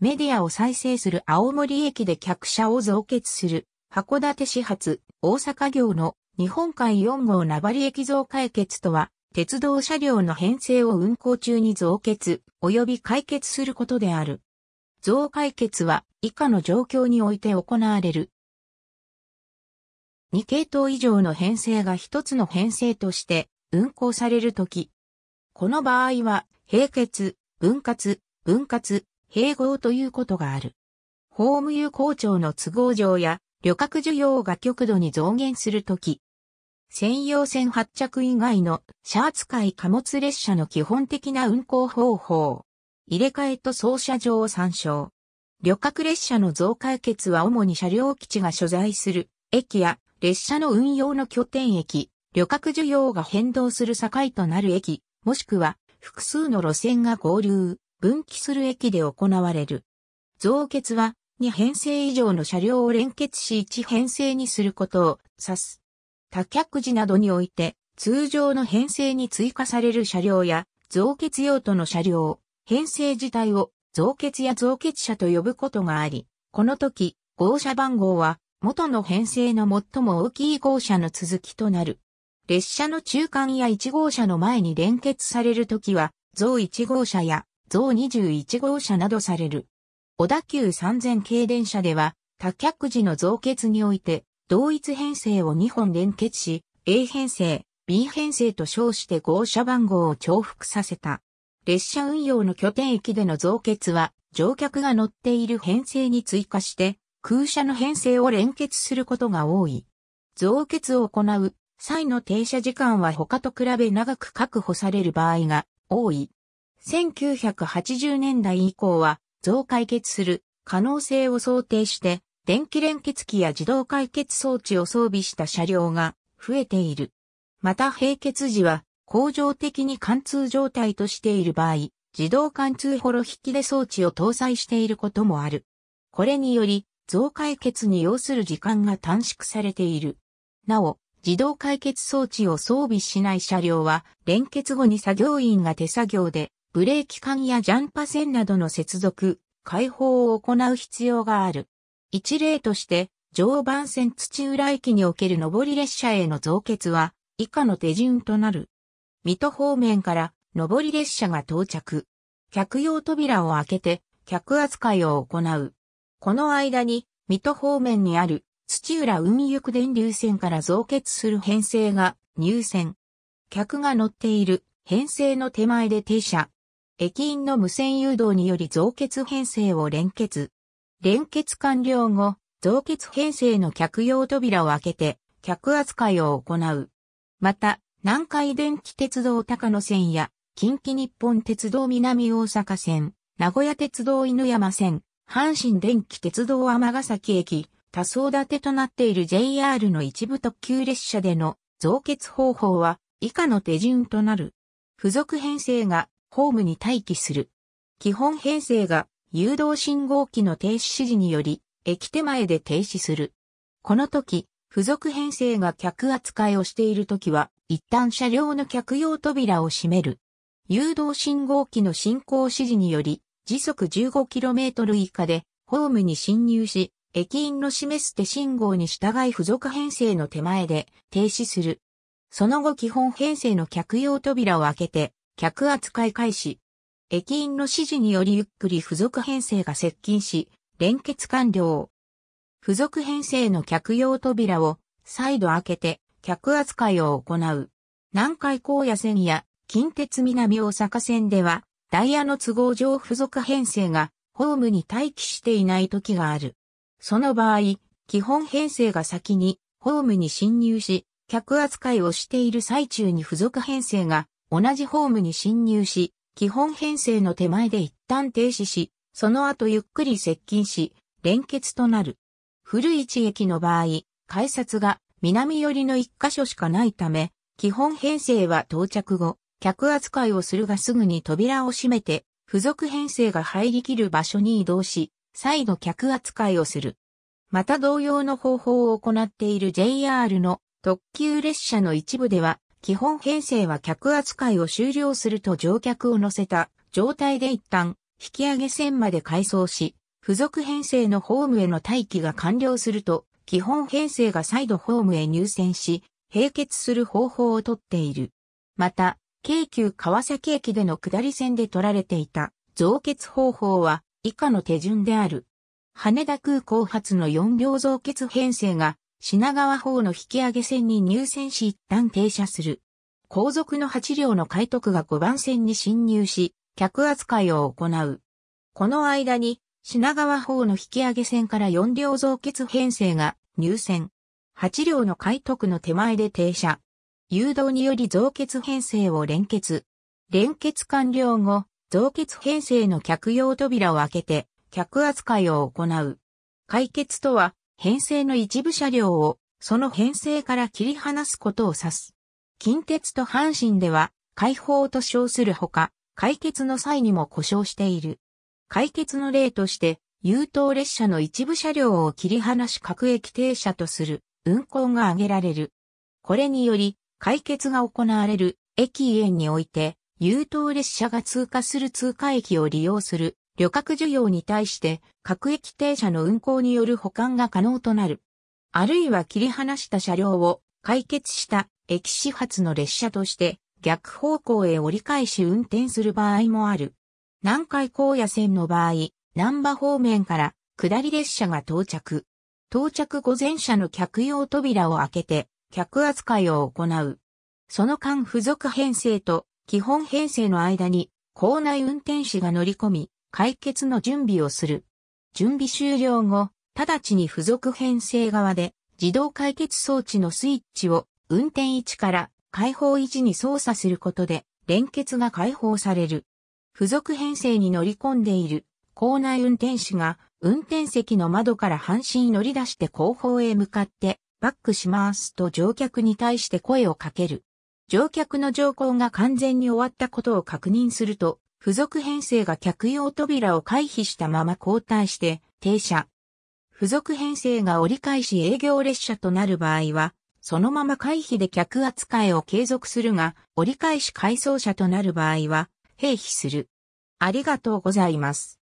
メディアを再生する青森駅で客車を増結する、函館始発、大阪行の日本海4号名張駅増解決とは、鉄道車両の編成を運行中に増結、及び解決することである。増解決は以下の状況において行われる。2系統以上の編成が1つの編成として運行されるとき。この場合は、並結、分割、分割、併合ということがある。法務有効庁の都合上や旅客需要が極度に増減するとき、専用線発着以外の車扱い貨物列車の基本的な運行方法、入れ替えと操車場を参照。旅客列車の増解決は主に車両基地が所在する駅や列車の運用の拠点駅、旅客需要が変動する境となる駅、もしくは複数の路線が合流、分岐する駅で行われる。増結は2編成以上の車両を連結し1編成にすることを指す。多脚時などにおいて通常の編成に追加される車両や増結用途の車両、編成自体を増結や増結車と呼ぶことがあり、この時号車番号は元の編成の最も大きい号車の続きとなる。列車の中間や1号車の前に連結されるときは、増1号車や増21号車などされる。小田急3000系電車では、多客時の増結において、同一編成を2本連結し、A 編成、B 編成と称して号車番号を重複させた。列車運用の拠点駅での増結は、乗客が乗っている編成に追加して、空車の編成を連結することが多い。増結を行う際の停車時間は他と比べ長く確保される場合が多い。1980年代以降は増解決する可能性を想定して電気連結機や自動解決装置を装備した車両が増えている。また閉結時は恒常的に貫通状態としている場合、自動貫通ホロ引き出装置を搭載していることもある。これにより、増解決に要する時間が短縮されている。なお、自動解決装置を装備しない車両は、連結後に作業員が手作業でブレーキ管やジャンパ線などの接続、開放を行う必要がある。一例として、常磐線土浦駅における上り列車への増結は、以下の手順となる。水戸方面から上り列車が到着。客用扉を開けて客扱いを行う。この間に水戸方面にある土浦運輸電流線から増結する編成が入線。客が乗っている編成の手前で停車。駅員の無線誘導により増結編成を連結。連結完了後、増結編成の客用扉を開けて、客扱いを行う。また、南海電気鉄道高野線や、近畿日本鉄道南大阪線、名古屋鉄道犬山線、阪神電気鉄道尼崎駅、多層建てとなっている JR の一部特急列車での増結方法は以下の手順となる。付属編成がホームに待機する。基本編成が誘導信号機の停止指示により、駅手前で停止する。この時、付属編成が客扱いをしている時は、一旦車両の客用扉を閉める。誘導信号機の進行指示により、時速 15km 以下で、ホームに侵入し、駅員の示す手信号に従い付属編成の手前で停止する。その後基本編成の客用扉を開けて、客扱い開始。駅員の指示によりゆっくり付属編成が接近し、連結完了。付属編成の客用扉を再度開けて客扱いを行う。南海高野線や近鉄南大阪線ではダイヤの都合上付属編成がホームに待機していない時がある。その場合、基本編成が先にホームに侵入し、客扱いをしている最中に付属編成が同じホームに侵入し、基本編成の手前で一旦停止し、その後ゆっくり接近し、連結となる。古市駅の場合、改札が南寄りの一箇所しかないため、基本編成は到着後、客扱いをするがすぐに扉を閉めて、付属編成が入りきる場所に移動し、再度客扱いをする。また同様の方法を行っている JR の特急列車の一部では、基本編成は客扱いを終了すると乗客を乗せた状態で一旦引き上げ線まで回送し、付属編成のホームへの待機が完了すると、基本編成が再度ホームへ入線し、並結する方法をとっている。また、京急川崎駅での下り線で取られていた増結方法は以下の手順である。羽田空港発の4両増結編成が品川方の引き上げ線に入線し一旦停車する。後続の8両の海徳が5番線に進入し、客扱いを行う。この間に、品川方の引き上げ線から4両増結編成が入線。8両の海徳の手前で停車。誘導により増結編成を連結。連結完了後、増結編成の客用扉を開けて、客扱いを行う。解決とは、編成の一部車両を、その編成から切り離すことを指す。近鉄と阪神では、解放と称するほか、解決の際にも故障している。解決の例として、優等列車の一部車両を切り離し各駅停車とする運行が挙げられる。これにより、解決が行われる駅園において、優等列車が通過する通過駅を利用する旅客需要に対して各駅停車の運行による保管が可能となる。あるいは切り離した車両を解決した駅始発の列車として逆方向へ折り返し運転する場合もある。南海高野線の場合、南波方面から下り列車が到着。到着後前車の客用扉を開けて客扱いを行う。その間付属編成と基本編成の間に校内運転士が乗り込み、解決の準備をする。準備終了後、直ちに付属編成側で自動解決装置のスイッチを運転位置から解放位置に操作することで連結が解放される。付属編成に乗り込んでいる校内運転士が運転席の窓から半身乗り出して後方へ向かってバックしますと乗客に対して声をかける。乗客の乗降が完全に終わったことを確認すると付属編成が客用扉を回避したまま交代して停車。付属編成が折り返し営業列車となる場合は、そのまま回避で客扱いを継続するが、折り返し回送車となる場合は、併避する。ありがとうございます。